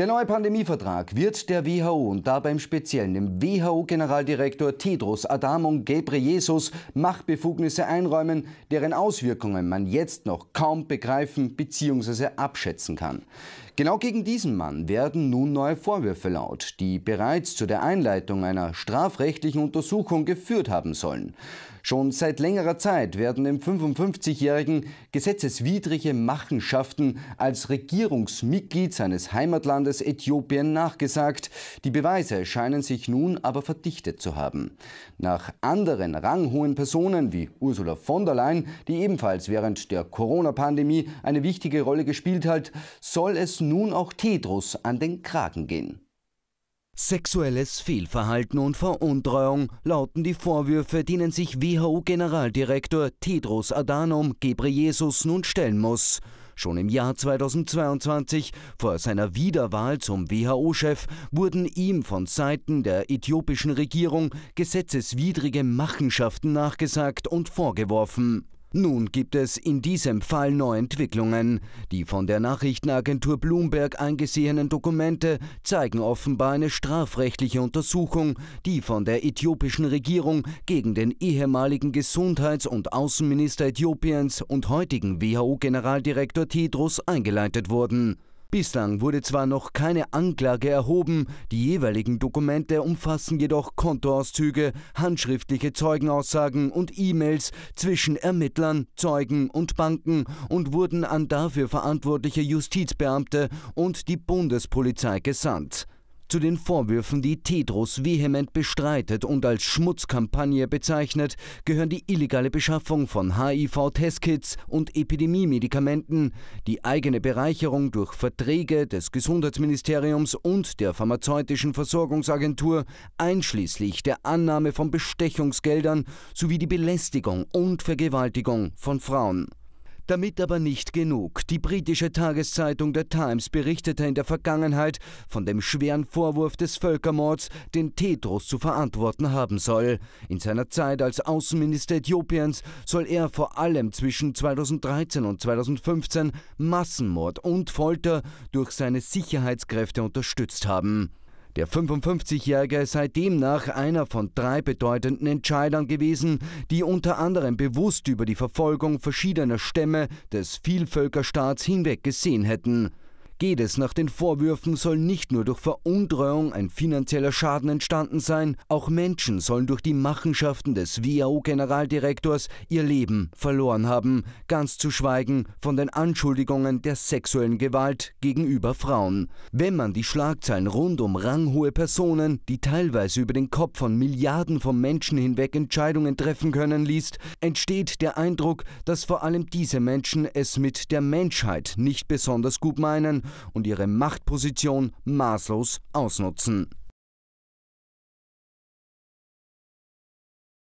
Der neue Pandemievertrag wird der WHO und dabei im Speziellen dem WHO-Generaldirektor Tedros Adhanom Ghebreyesus Machtbefugnisse einräumen, deren Auswirkungen man jetzt noch kaum begreifen bzw. abschätzen kann. Genau gegen diesen Mann werden nun neue Vorwürfe laut, die bereits zu der Einleitung einer strafrechtlichen Untersuchung geführt haben sollen. Schon seit längerer Zeit werden dem 55-Jährigen gesetzeswidrige Machenschaften als Regierungsmitglied seines Heimatlandes Äthiopien nachgesagt. Die Beweise scheinen sich nun aber verdichtet zu haben. Nach anderen ranghohen Personen wie Ursula von der Leyen, die ebenfalls während der Corona-Pandemie eine wichtige Rolle gespielt hat, soll es nun auch Tedros an den Kragen gehen. Sexuelles Fehlverhalten und Veruntreuung lauten die Vorwürfe, denen sich WHO-Generaldirektor Tedros Adhanom Ghebreyesus nun stellen muss. Schon im Jahr 2022, vor seiner Wiederwahl zum WHO-Chef, wurden ihm von Seiten der äthiopischen Regierung gesetzeswidrige Machenschaften nachgesagt und vorgeworfen. Nun gibt es in diesem Fall neue Entwicklungen. Die von der Nachrichtenagentur Bloomberg eingesehenen Dokumente zeigen offenbar eine strafrechtliche Untersuchung, die von der äthiopischen Regierung gegen den ehemaligen Gesundheits- und Außenminister Äthiopiens und heutigen WHO-Generaldirektor Tedros eingeleitet wurden. Bislang wurde zwar noch keine Anklage erhoben, die jeweiligen Dokumente umfassen jedoch Kontoauszüge, handschriftliche Zeugenaussagen und E-Mails zwischen Ermittlern, Zeugen und Banken und wurden an dafür verantwortliche Justizbeamte und die Bundespolizei gesandt. Zu den Vorwürfen, die Tedros vehement bestreitet und als Schmutzkampagne bezeichnet, gehören die illegale Beschaffung von HIV-Testkits und Epidemiemedikamenten, die eigene Bereicherung durch Verträge des Gesundheitsministeriums und der pharmazeutischen Versorgungsagentur, einschließlich der Annahme von Bestechungsgeldern sowie die Belästigung und Vergewaltigung von Frauen. Damit aber nicht genug. Die britische Tageszeitung The Times berichtete in der Vergangenheit von dem schweren Vorwurf des Völkermords, den Tedros zu verantworten haben soll. In seiner Zeit als Außenminister Äthiopiens soll er vor allem zwischen 2013 und 2015 Massenmord und Folter durch seine Sicherheitskräfte unterstützt haben. Der 55-Jährige sei demnach einer von drei bedeutenden Entscheidern gewesen, die unter anderem bewusst über die Verfolgung verschiedener Stämme des Vielvölkerstaats hinweggesehen hätten geht es nach den Vorwürfen, soll nicht nur durch Veruntreuung ein finanzieller Schaden entstanden sein, auch Menschen sollen durch die Machenschaften des WHO-Generaldirektors ihr Leben verloren haben, ganz zu schweigen von den Anschuldigungen der sexuellen Gewalt gegenüber Frauen. Wenn man die Schlagzeilen rund um ranghohe Personen, die teilweise über den Kopf von Milliarden von Menschen hinweg Entscheidungen treffen können, liest, entsteht der Eindruck, dass vor allem diese Menschen es mit der Menschheit nicht besonders gut meinen und ihre Machtposition maßlos ausnutzen.